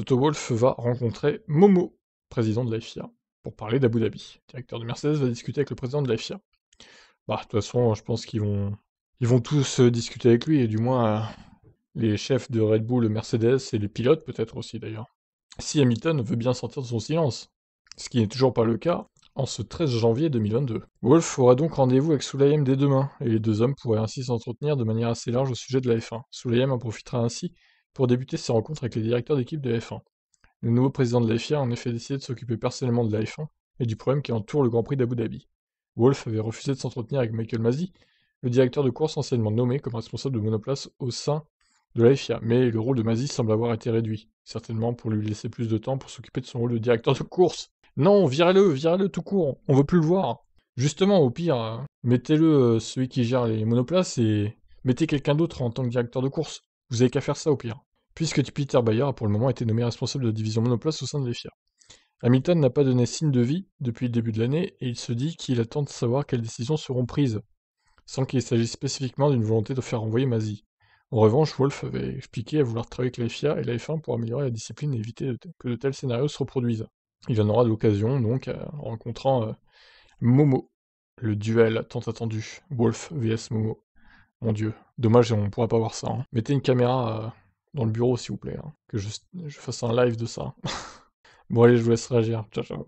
Toto Wolff va rencontrer Momo, président de l'AFIA, pour parler d'Abu Dhabi. directeur de Mercedes va discuter avec le président de l'AFIA. Bah, de toute façon, je pense qu'ils vont, ils vont tous euh, discuter avec lui, et du moins euh, les chefs de Red Bull, Mercedes et les pilotes peut-être aussi d'ailleurs. Si Hamilton veut bien sortir de son silence, ce qui n'est toujours pas le cas en ce 13 janvier 2022. Wolf aura donc rendez-vous avec Sulayem dès demain, et les deux hommes pourraient ainsi s'entretenir de manière assez large au sujet de la F1. Sulayem en profitera ainsi pour débuter ses rencontres avec les directeurs d'équipe de F1. Le nouveau président de la FIA en effet décidé de s'occuper personnellement de la F1 et du problème qui entoure le Grand Prix d'Abu Dhabi. Wolf avait refusé de s'entretenir avec Michael Masi, le directeur de course anciennement nommé comme responsable de monoplace au sein de la FIA, mais le rôle de Masi semble avoir été réduit, certainement pour lui laisser plus de temps pour s'occuper de son rôle de directeur de course. Non, virez-le, virez-le tout court, on veut plus le voir. Justement, au pire, euh, mettez-le euh, celui qui gère les monoplaces et mettez quelqu'un d'autre en tant que directeur de course. Vous n'avez qu'à faire ça au pire. Puisque Peter Bayer a pour le moment été nommé responsable de la division monoplace au sein de l'EFIA. Hamilton n'a pas donné signe de vie depuis le début de l'année et il se dit qu'il attend de savoir quelles décisions seront prises, sans qu'il s'agisse spécifiquement d'une volonté de faire renvoyer Mazzi. En revanche, Wolf avait expliqué à vouloir travailler avec la et la F1 pour améliorer la discipline et éviter que de tels scénarios se reproduisent. Il en aura l'occasion donc euh, en rencontrant euh, Momo, le duel tant attendu, Wolf vs Momo. Mon dieu, dommage, on pourra pas voir ça. Hein. Mettez une caméra euh, dans le bureau, s'il vous plaît. Hein, que je, je fasse un live de ça. bon, allez, je vous laisse réagir. Ciao, ciao.